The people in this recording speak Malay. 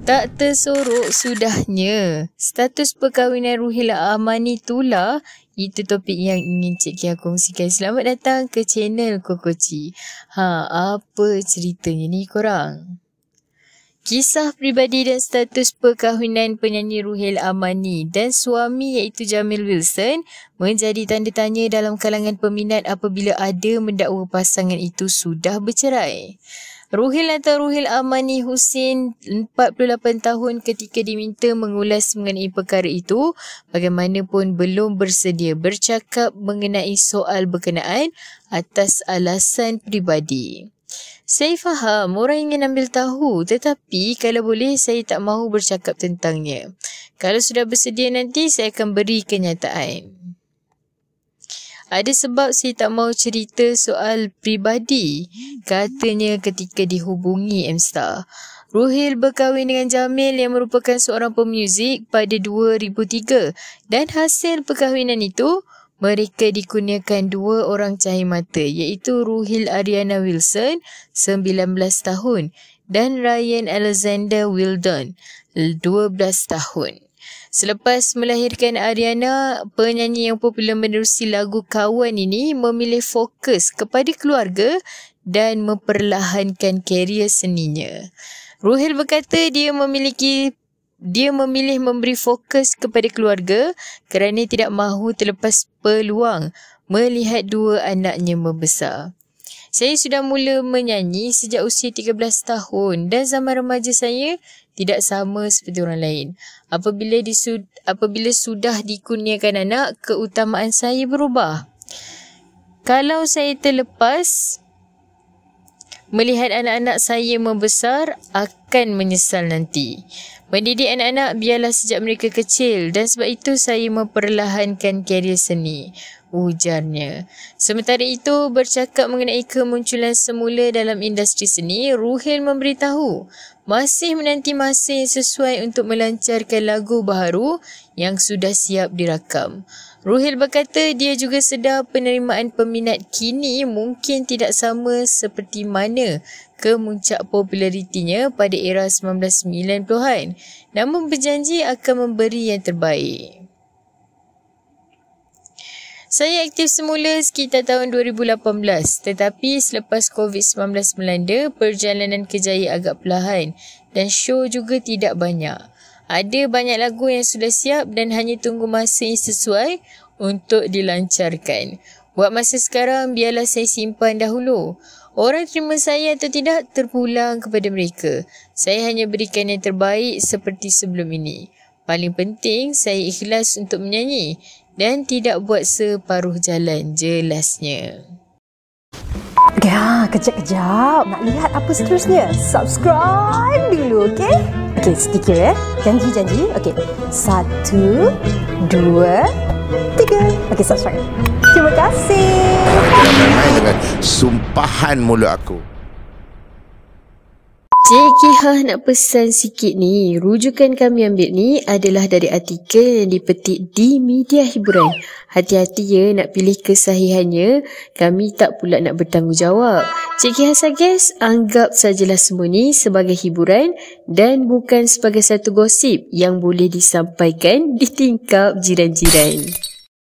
Tak tersorok sudahnya. Status perkahwinan Ruhila Amani Tula, itu topik yang ingin Cik Kia kongsikan. Selamat datang ke channel Kokoci. Ha, apa ceritanya ni korang? Kisah pribadi dan status perkahwinan penyanyi Ruhil Amani dan suami iaitu Jamil Wilson menjadi tanda tanya dalam kalangan peminat apabila ada mendakwa pasangan itu sudah bercerai. Ruhil atau Ruhil Amani Husin 48 tahun ketika diminta mengulas mengenai perkara itu bagaimanapun belum bersedia bercakap mengenai soal berkenaan atas alasan pribadi. Saya faham orang ingin ambil tahu tetapi kalau boleh saya tak mahu bercakap tentangnya. Kalau sudah bersedia nanti saya akan beri kenyataan. Ada sebab saya tak mau cerita soal pribadi. Katanya ketika dihubungi Mstar. Ruhil berkahwin dengan Jamil yang merupakan seorang pemuzik pada 2003 dan hasil perkahwinan itu mereka dikurniakan dua orang cahaya mata iaitu Ruhil Ariana Wilson 19 tahun dan Ryan Alexander Wildon 12 tahun. Selepas melahirkan Ariana, penyanyi yang popular menerusi lagu Kawan ini memilih fokus kepada keluarga dan memperlahankan kerjaya seninya. Ruhil berkata dia memiliki dia memilih memberi fokus kepada keluarga kerana tidak mahu terlepas peluang melihat dua anaknya membesar. Saya sudah mula menyanyi sejak usia 13 tahun dan zaman remaja saya tidak sama seperti orang lain. Apabila disud apabila sudah dikurniakan anak, keutamaan saya berubah. Kalau saya terlepas melihat anak-anak saya membesar akan menyesal nanti. Mendidik anak-anak biarlah sejak mereka kecil dan sebab itu saya memperlahankan kerjaya seni. Ujarnya. Sementara itu, bercakap mengenai kemunculan semula dalam industri seni, Ruhil memberitahu masih menanti masa yang sesuai untuk melancarkan lagu baru yang sudah siap dirakam. Ruhil berkata dia juga sedar penerimaan peminat kini mungkin tidak sama seperti mana kemuncak popularitinya pada era 1990-an namun berjanji akan memberi yang terbaik. Saya aktif semula sekitar tahun 2018 tetapi selepas COVID-19 melanda, perjalanan kejaya agak perlahan dan show juga tidak banyak. Ada banyak lagu yang sudah siap dan hanya tunggu masa yang sesuai untuk dilancarkan. Buat masa sekarang, biarlah saya simpan dahulu. Orang terima saya atau tidak, terpulang kepada mereka. Saya hanya berikan yang terbaik seperti sebelum ini. Paling penting, saya ikhlas untuk menyanyi dan tidak buat separuh jalan jelasnya. Ya, kejap-kejap. Nak lihat apa seterusnya? Subscribe dulu, okey? Okey, sedikit ya. Eh. Janji-janji. Okey, satu, dua, tiga. Okey, subscribe. Terima kasih. Dengan sumpahan mulut aku. Ha nak pesan sikit ni Rujukan kami ambil ni adalah dari artikel yang dipetik di media hiburan Hati-hati ya nak pilih kesahihannya Kami tak pula nak bertanggungjawab Ha suggest anggap sajalah semua ni sebagai hiburan Dan bukan sebagai satu gosip yang boleh disampaikan di tingkap jiran-jiran